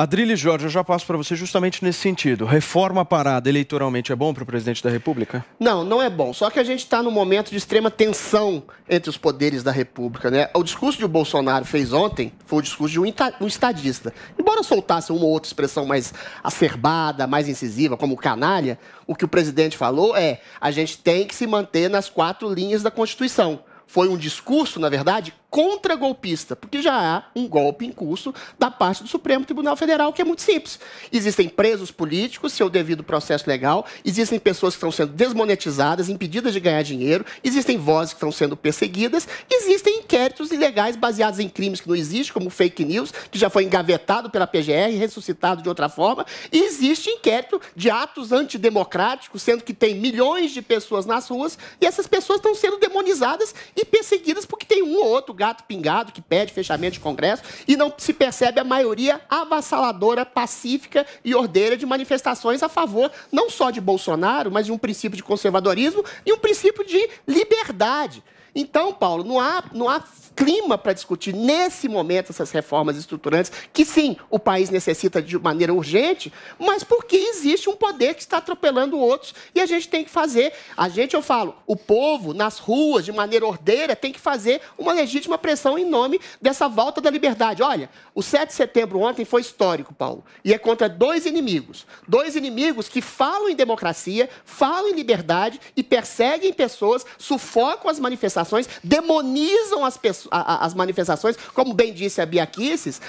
Adrilho e Jorge, eu já passo para você justamente nesse sentido. Reforma parada eleitoralmente é bom para o presidente da República? Não, não é bom. Só que a gente está num momento de extrema tensão entre os poderes da República. Né? O discurso que o Bolsonaro fez ontem foi o discurso de um, um estadista. Embora soltasse uma ou outra expressão mais acerbada, mais incisiva, como canalha, o que o presidente falou é a gente tem que se manter nas quatro linhas da Constituição. Foi um discurso, na verdade, contra-golpista, porque já há um golpe em curso da parte do Supremo Tribunal Federal, que é muito simples. Existem presos políticos, seu devido processo legal, existem pessoas que estão sendo desmonetizadas, impedidas de ganhar dinheiro, existem vozes que estão sendo perseguidas, existem inquéritos ilegais baseados em crimes que não existem, como fake news, que já foi engavetado pela PGR e ressuscitado de outra forma, e existe inquérito de atos antidemocráticos, sendo que tem milhões de pessoas nas ruas e essas pessoas estão sendo demonizadas e perseguidas porque tem um ou outro gato pingado que pede fechamento de Congresso e não se percebe a maioria avassaladora, pacífica e ordeira de manifestações a favor não só de Bolsonaro, mas de um princípio de conservadorismo e um princípio de liberdade. Então, Paulo, não há, não há clima para discutir nesse momento essas reformas estruturantes, que sim, o país necessita de maneira urgente, mas porque existe um poder que está atropelando outros e a gente tem que fazer. A gente, eu falo, o povo nas ruas, de maneira ordeira, tem que fazer uma legítima pressão em nome dessa volta da liberdade. Olha, o 7 de setembro ontem foi histórico, Paulo, e é contra dois inimigos. Dois inimigos que falam em democracia, falam em liberdade e perseguem pessoas, sufocam as manifestações, demonizam as pessoas a, a, as manifestações, como bem disse a Bia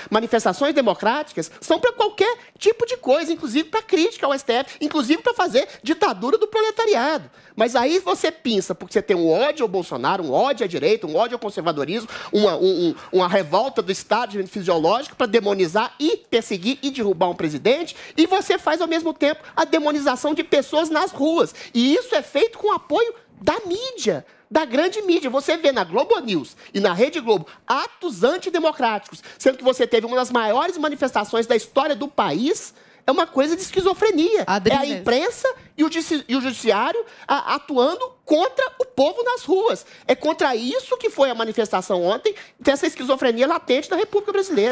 manifestações democráticas são para qualquer tipo de coisa, inclusive para crítica ao STF, inclusive para fazer ditadura do proletariado. Mas aí você pinça, porque você tem um ódio ao Bolsonaro, um ódio à direita, um ódio ao conservadorismo, uma, um, uma revolta do Estado fisiológico para demonizar e perseguir e derrubar um presidente, e você faz ao mesmo tempo a demonização de pessoas nas ruas. E isso é feito com apoio da mídia da grande mídia. Você vê na Globo News e na Rede Globo atos antidemocráticos, sendo que você teve uma das maiores manifestações da história do país é uma coisa de esquizofrenia. É a imprensa e o, e o judiciário a, atuando contra o povo nas ruas. É contra isso que foi a manifestação ontem, dessa esquizofrenia latente da República Brasileira.